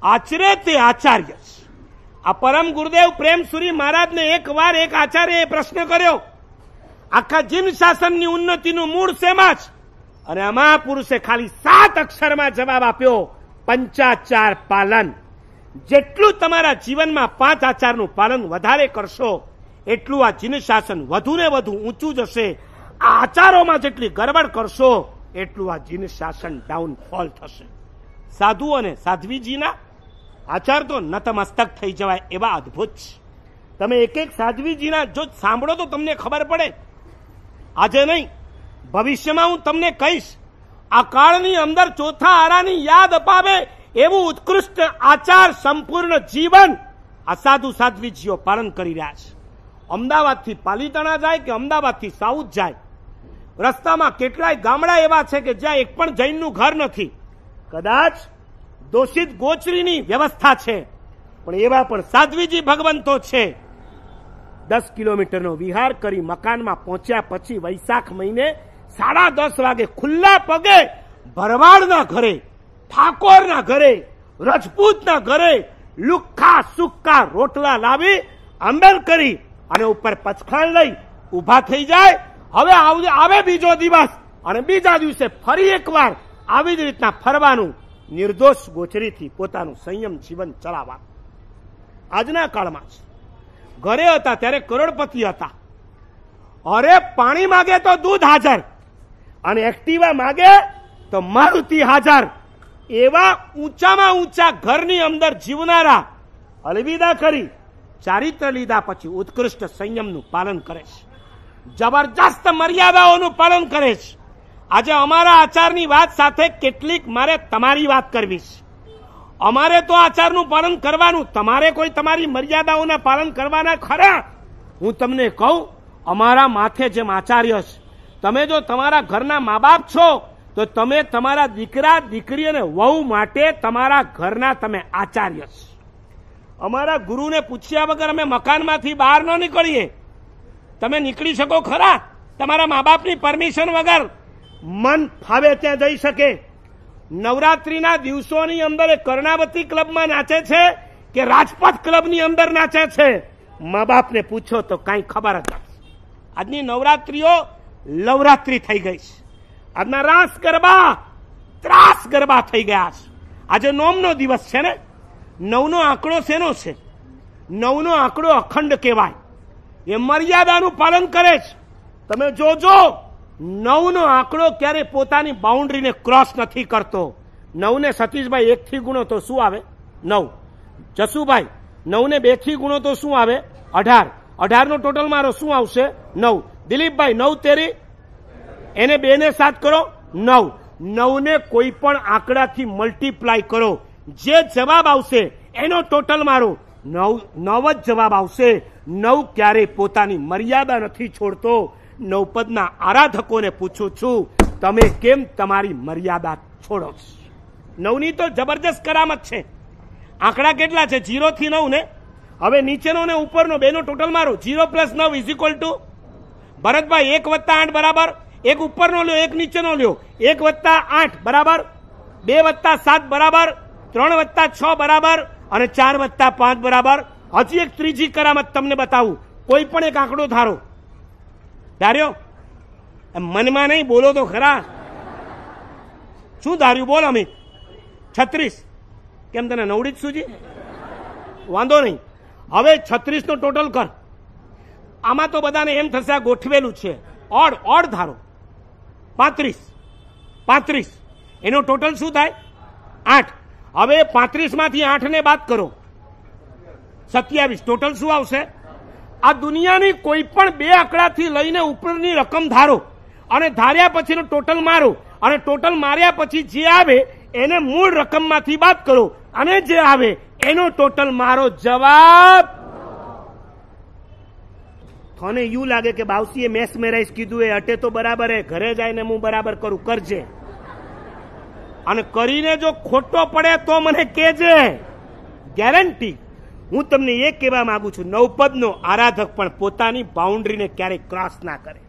આચરે તે આચાર્ય આ પરમ ગુરુદેવ પ્રેમસુરી મહારાજને એકવાર એક આચાર્ય એ પ્રશ્ન કર્યો આખા જીન શાસનની ઉન્નતિનું મૂળ શેમાં જ અને આ મહાપુરુષે ખાલી સાત અક્ષરમાં જવાબ આપ્યો પંચાચાર પાલન જેટલું તમારા જીવનમાં પાંચ આચારનું પાલન વધારે કરશો એટલું આ જીન શાસન વધુ ને વધુ ઊંચું જશે આ આચારોમાં જેટલી ગરબડ કરશો એટલું આ જીન શાસન ડાઉનફોલ થશે સાધુ અને સાધ્વીજીના આચાર તો નતમસ્તક થઈ જવાય એવા અદ્ભુત છે તમે એક એક સાધ્વીજીના જો સાંભળો તો તમને ખબર પડે આજે નહીં ભવિષ્યમાં હું તમને કહીશ આ કાળની અંદર ચોથા આરાની યાદ અપાવે એવું ઉત્કૃષ્ટ આચાર સંપૂર્ણ જીવન આ સાધુ સાધ્વીજીઓ પાલન કરી રહ્યા છે અમદાવાદથી પાલીતાણા જાય કે અમદાવાદથી સાઉથ જાય રસ્તામાં કેટલાય ગામડા એવા છે કે જ્યાં એક પણ જૈનનું ઘર નથી કદાચ દોષિત ગોચરીની વ્યવસ્થા છે પણ એવા પણ સાધ્વીજી ભગવંતો છે દસ કિલોમીટરનો વિહાર કરી મકાનમાં પહોંચ્યા પછી વૈશાખ મહિને સાડા દસ વાગે ખુલ્લા પગે ભરવાડના ઘરે ઠાકોરના ઘરે રજપૂતના ઘરે લુખ્ખા સુક્કા રોટલા લાવી અંદર કરી અને ઉપર પછખાણ લઈ ઊભા થઈ જાય હવે આવે બીજો દિવસ અને બીજા દિવસે ફરી એકવાર આવી જ રીતના ફરવાનું નિર્દોષ ગોચરીથી પોતાનું સંયમ જીવન ચલાવવા આજના કાળમાં જ ઘરે હતા ત્યારે કરોડપતિ હતા અરે પાણી માગે તો દૂધ હાજર અને એક્ટિવા માગે તો મારુતિ હાજર એવા ઊંચામાં ઊંચા ઘરની અંદર જીવનારા અલવિદા કરી ચારિત્ર લીધા પછી ઉત્કૃષ્ટ સંયમનું પાલન કરે છે જબરજસ્ત મર્યાદાઓનું પાલન કરે છે આજે અમારા આચારની વાત સાથે કેટલીક મારે તમારી વાત કરવી છે અમારે તો આચારનું પાલન કરવાનું તમારે કોઈ તમારી મર્યાદાઓના પાલન કરવાના ખરા હું તમને કહું અમારા માથે જેમ આચાર્ય છે તમે જો તમારા ઘરના મા બાપ છો તો તમે તમારા દીકરા દીકરી અને વહુ માટે તમારા ઘરના તમે આચાર્ય છો અમારા ગુરુને પૂછ્યા વગર અમે મકાનમાંથી બહાર ન નીકળીએ તમે નીકળી શકો ખરા તમારા મા બાપની પરમિશન વગર મન ફાવે ત્યાં જઈ શકે નવરાત્રીના દિવસોની અંદર એ કર્ણાવતી ક્લબમાં નાચે છે કે રાજપથ ક્લબની અંદર નાચે છે મા બાપને પૂછો તો કાંઈ ખબર જ આજની નવરાત્રીઓ લવરાત્રી થઈ ગઈ છે આજના રાસ ગરબા ત્રાસ ગરબા થઈ ગયા છે આજે નોમનો દિવસ છે ને નવનો આંકડો શેનો છે નવનો આંકડો અખંડ કહેવાય એ મર્યાદાનું પાલન કરે છે તમે જોજો નવનો આંકડો ક્યારે પોતાની બાઉન્ડ્રીને ક્રોસ નથી કરતો નવને સતીશભાઈ એકથી ગુણો તો શું આવે નવ જસુભાઈ નવને બેથી ગુણો તો શું આવે અઢાર અઢારનો ટોટલ મારો શું આવશે નવ દિલીપભાઈ નવ તેરી એને બેને સાત કરો નવ નવને કોઈ પણ આંકડાથી મલ્ટીપ્લાય કરો જે જવાબ આવશે એનો ટોટલ મારો નવ નવ જ જવાબ આવશે નવ ક્યારેય પોતાની મર્યાદા નથી છોડતો નવપદના આરાધકોને પૂછું છું તમે કેમ તમારી મર્યાદા છોડો નવની તો જબરજસ્ત કરામત છે આંકડા કેટલા છે જીરો થી નવ ને હવે નીચેનો ને ઉપરનો બેનો ટોટલ મારો જીરો પ્લસ નવ ઇઝ ઇક્વલ ટુ ભરતભાઈ એક વત્તા આઠ બરાબર એક ઉપરનો લ્યો એક નીચેનો લ્યો એક વત્તા આઠ બરાબર બે વત્તા સાત બરાબર ત્રણ વત્તા છ બરાબર અને ચાર વત્તા પાંચ બરાબર હજી એક ત્રીજી કરામત તમને બતાવું કોઈ પણ એક આંકડો ધારો ધાર્યો મનમાં નહીં બોલો તો ખરા શું ધાર્યું બોલ અમે છત્રીસ કેમ તને નવડી જ સૂજી વાંધો નહીં હવે છત્રીસનો ટોટલ કર આમાં તો બધાને એમ થશે આ ગોઠવેલું છે ઓડ ઓડ ધારો પાંત્રીસ પાંત્રીસ એનો ટોટલ શું થાય આઠ હવે પાંત્રીસમાંથી આઠને બાદ કરો સત્યાવીસ ટોટલ શું આવશે આ દુનિયાની કોઈ પણ બે આંકડાથી લઈને ઉપરની રકમ ધારો અને ધાર્યા પછીનો ટોટલ મારો અને ટોટલ માર્યા પછી જે આવે એને મૂળ રકમમાંથી બાદ કરો અને જે આવે એનો ટોટલ મારો જવાબ થોને યુ લાગે કે બાવસીએ મેસ મેરાઈઝ કીધું એ અટે તો બરાબર એ ઘરે જાય ને હું બરાબર કરું કરજે અને કરીને જો ખોટો પડે તો મને કેજે ગેરંટી હું તમને એ કહેવા માંગુ છું નવપદનો આરાધક પણ પોતાની બાઉન્ડ્રીને ક્યારેય ક્રોસ ના કરે